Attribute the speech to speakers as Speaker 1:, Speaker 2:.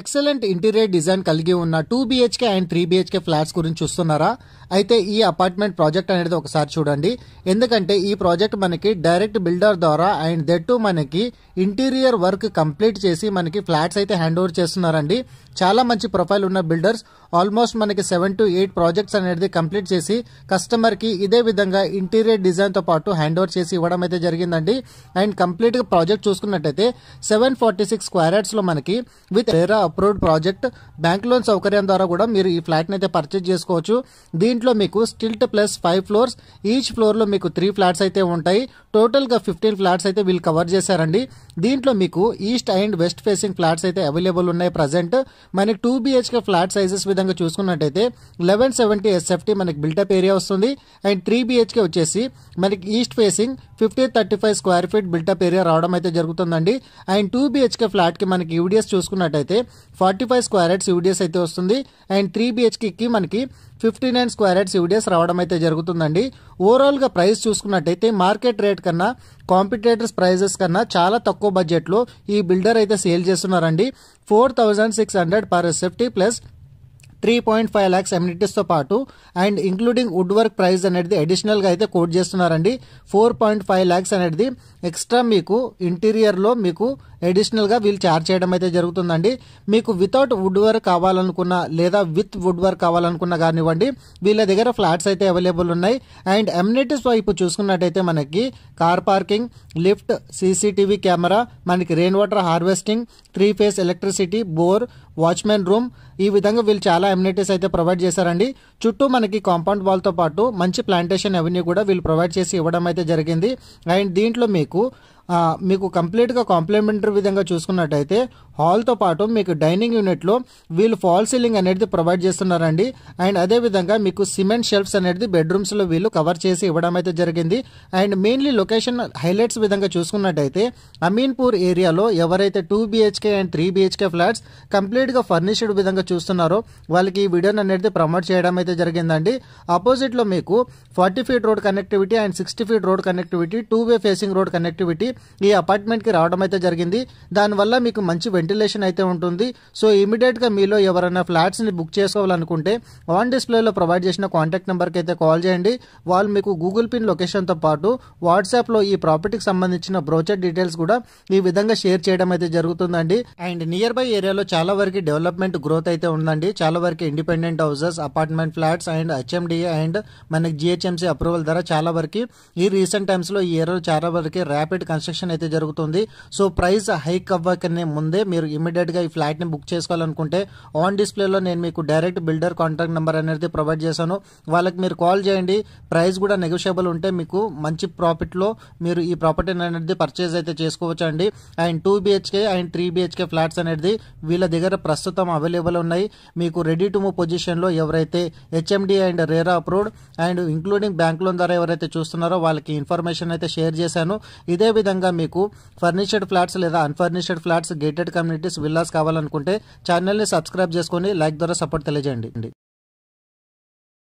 Speaker 1: excellent interior design కలిగి ఉన్న two BHK and three BHK flats గురించి చూస్తున్నారా అయితే ఈ అపార్ట్మెంట్ ప్రాజెక్ట్ అనేది ఒకసారి చూడండి ఎందుకంటే ఈ ప్రాజెక్ట్ మనకి డైరెక్ట్ బిల్డర్ ద్వారా అండ్ దెట్టు మనకి ఇంటీరియర్ వర్క్ కంప్లీట్ చేసి మనకి ఫ్లాట్స్ అయితే హ్యాండ్ ఓవర్ చేస్తున్నారండి చాలా మంచి ప్రొఫైల్ ఉన్న బిల్డర్స్ ఆల్మోస్ట్ మనకి సెవెన్ టు ఎయిట్ ప్రాజెక్ట్స్ అనేది కంప్లీట్ చేసి కస్టమర్ కి ఇదే విధంగా ఇంటీరియర్ డిజైన్ తో పాటు హ్యాండ్ ఓవర్ చేసి ఇవ్వడం అయితే జరిగిందండి అండ్ గా ప్రాజెక్ట్ చూసుకున్నట్టయితే సెవెన్ ఫార్టీ సిక్స్ స్క్వేర్ లో మనకి విత్ ఎరా అప్రూవ్డ్ ప్రాజెక్ట్ బ్యాంక్ లోన్ సౌకర్యం ద్వారా కూడా మీరు ఈ ఫ్లాట్ని అయితే పర్చేజ్ చేసుకోవచ్చు దీంట్లో మీకు stilt plus five floors each ఫ్లోర్లో మీకు త్రీ ఫ్లాట్స్ అయితే ఉంటాయి టోటల్గా ఫిఫ్టీన్ ఫ్లాట్స్ అయితే వీళ్ళు కవర్ చేశారండి దీంట్లో మీకు east and west facing flats అయితే అవైలబుల్ ఉన్నాయి ప్రజెంట్ మనకి టూ బిహెచ్కే ఫ్లాట్ సైజెస్ విధంగా చూసుకున్నట్టయితే లెవెన్ సెవెంటీ ఎస్ఎఫ్టీ మనకి బిల్టప్ ఏరియా వస్తుంది అండ్ త్రీ బిహెచ్కే వచ్చేసి మనకి east facing fifty thirty five square feet built up area రావడం అయితే జరుగుతుందండి అండ్ టూ బిహెచ్కే ఫ్లాట్కి మనకి యూడిఎస్ చూసుకున్నట్టయితే forty five square heads UDS అయితే వస్తుంది అండ్ త్రీ బిహెచ్కి మనకి fifty nine square heads UDS రావడం అయితే జరుగుతుందండి ఓవరాల్గా ప్రైస్ చూసుకున్నట్టయితే మార్కెట్ రేట్ కన్నా కాంపిటేటర్స్ ప్రైజెస్ కన్నా చాలా తక్కువ బడ్జెట్లో ఈ బిల్డర్ అయితే సేల్ చేస్తున్నారండి four thousand six hundred per SFT plus three point five lakhs ఎమ్యూనిటీస్తో పాటు and including wood work price అనేది అడిషనల్గా అయితే కోట్ చేస్తున్నారండి ఫోర్ పాయింట్ ఫైవ్ ల్యాక్స్ అనేది ఎక్స్ట్రా మీకు ఇంటీరియర్లో మీకు అడిషనల్గా వీళ్ళు ఛార్జ్ చేయడం అయితే జరుగుతుందండి మీకు వితౌట్ వుడ్ వర్క్ కావాలనుకున్న లేదా విత్ వుడ్ వర్క్ కావాలనుకున్న కానివ్వండి వీళ్ళ దగ్గర ఫ్లాట్స్ అయితే అవైలబుల్ ఉన్నాయి అండ్ ఎమ్యూనిటీస్ వైపు చూసుకున్నట్టయితే మనకి car parking lift CCTV camera మనకి rain water harvesting three phase electricity bore watchman room ఈ విధంగా వీళ్ళు చాలా ఎమ్యూనిటీస్ అయితే ప్రొవైడ్ చేశారండి చుట్టూ మనకి కాంపౌండ్ వాల్తో పాటు మంచి ప్లాంటేషన్ అవన్నీ కూడా వీళ్ళు ప్రొవైడ్ చేసి ఇవ్వడం అయితే జరిగింది అండ్ దీంట్లో మీకు మీకు కంప్లీట్గా కాంప్లిమెంటరీ విధంగా చూసుకున్నట్టయితే హాల్తో పాటు మీకు డైనింగ్ యూనిట్లో వీళ్ళు ఫాల్ సీలింగ్ అనేది ప్రొవైడ్ చేస్తున్నారండి అండ్ అదేవిధంగా మీకు సిమెంట్ షెల్ఫ్స్ అనేది బెడ్రూమ్స్లో వీళ్ళు కవర్ చేసి ఇవ్వడం అయితే జరిగింది అండ్ మెయిన్లీ లొకేషన్ హైలైట్స్ విధంగా చూసుకున్నట్టయితే అమీన్పూర్ ఏరియాలో ఎవరైతే two BHK and three BHK flats కంప్లీట్గా ఫర్నిష్డ్ విధంగా చూస్తున్నారో వాళ్ళకి ఈ వీడియోని అనేది ప్రమోట్ చేయడం అయితే జరిగిందండి ఆపోజిట్లో మీకు forty feet road connectivity and sixty feet road connectivity two way facing road connectivity ఈ అపార్ట్మెంట్కి రావడం అయితే జరిగింది దానివల్ల మీకు మంచి వెంటిలేషన్ అయితే ఉంటుంది సో ఇమీడియట్గా మీలో ఎవరైనా ఫ్లాట్స్ని బుక్ చేసుకోవాలనుకుంటే ఆన్ డిస్ప్లేలో ప్రొవైడ్ చేసిన కాంటాక్ట్ నెంబర్కి అయితే కాల్ చేయండి వాళ్ళు మీకు గూగుల్ పిన్ లొకేషన్తో పాటు వాట్సాప్లో ఈ ప్రాపర్టీకి సంబంధించిన బ్రోచర్ డీటెయిల్స్ కూడా ఈ విధంగా షేర్ చేయడం అయితే జరుగుతుందండి అండ్ నియర్ బై ఏరియాలో చాలా వరకు డెవలప్మెంట్ గ్రోత్ అయితే ఉందండి చాలా వరకు independent houses apartment flats and HMDA and మనకి జిహెచ్ఎంసీ అప్రూవల్ ధర చాలా వరకు ఈ రీసెంట్ టైమ్స్లో ఈ ఏరియాలో చాలా వరకు ర్యాపిడ్ కన్స్ట్రక్షన్ అయితే జరుగుతుంది సో ప్రైస్ హైక్ అవ్వకనే ముందే మీరు ఇమీడియట్గా ఈ ఫ్లాట్ని బుక్ చేసుకోవాలనుకుంటే ఆన్ డిస్ప్లేలో నేను మీకు డైరెక్ట్ బిల్డర్ కాంటాక్ట్ నెంబర్ అనేది ప్రొవైడ్ చేశాను వాళ్ళకి మీరు కాల్ చేయండి ప్రైస్ కూడా నెగోషియబుల్ ఉంటే మీకు మంచి ప్రాఫిట్లో మీరు ఈ ప్రాపర్టీ అనేది పర్చేజ్ అయితే చేసుకోవచ్చు అండి and two BHK and three BHK flats అనేది వీళ్ళ దగ్గర ప్రస్తుతం అవైలబుల్ ఉన్నాయి మీకు రెడీ టు మూవ్ పొజిషన్లో ఎవరైతే HMD and RERA approved and including bank loan ద్వారా ఎవరైతే చూస్తున్నారో వాళ్ళకి ఇన్ఫర్మేషన్ అయితే షేర్ చేశాను ఇదే విధంగా మీకు ఫర్నిచర్డ్ ఫ్లాట్స్ లేదా unfurnitured flats gated communities villas కావాలనుకుంటే ఛానల్ని సబ్స్క్రైబ్ చేసుకొని లైక్ ద్వారా సపోర్ట్ తెలియజేయండి